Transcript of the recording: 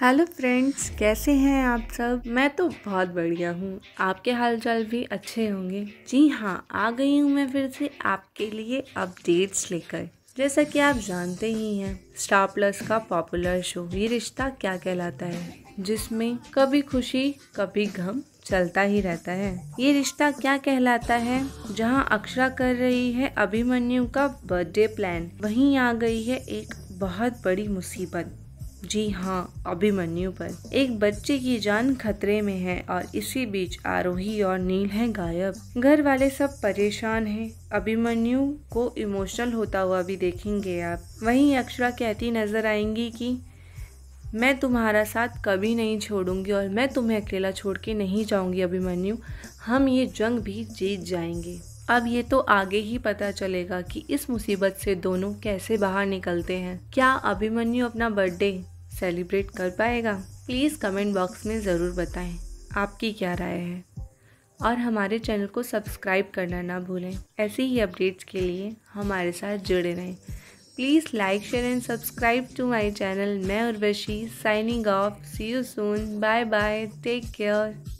hello friends कैसे हैं आप सब मैं तो बहुत बढ़िया हूँ आपके हालचाल भी अच्छे होंगे जी हाँ आ गई हूँ मैं फिर से आपके लिए अपडेट्स लेकर जैसा कि आप जानते ही हैं स्टार प्लस का पॉपुलर शो ये रिश्ता क्या कहलाता है जिसमें कभी खुशी कभी गम चलता ही रहता है ये रिश्ता क्या कहलाता है जहाँ अक्षरा कर रही है अभिमन्यु का बर्थडे प्लान वहीं आ गई है एक बहुत बड़ी मुसीबत जी हाँ अभिमन्यु पर एक बच्चे की जान खतरे में है और इसी बीच आरोही और नील हैं गायब घर वाले सब परेशान हैं अभिमन्यु को इमोशनल होता हुआ भी देखेंगे आप वहीं अक्षरा कहती नजर आएंगी कि मैं तुम्हारा साथ कभी नहीं छोड़ूंगी और मैं तुम्हें अकेला छोड़ के नहीं जाऊंगी अभिमन्यु हम ये जंग भी जीत जाएंगे अब ये तो आगे ही पता चलेगा कि इस मुसीबत से दोनों कैसे बाहर निकलते हैं क्या अभिमन्यु अपना बर्थडे सेलिब्रेट कर पाएगा प्लीज़ कमेंट बॉक्स में ज़रूर बताएं आपकी क्या राय है और हमारे चैनल को सब्सक्राइब करना ना भूलें ऐसी ही अपडेट्स के लिए हमारे साथ जुड़े रहें please like share and subscribe to my channel मैं Urvashi signing off see you soon bye bye take care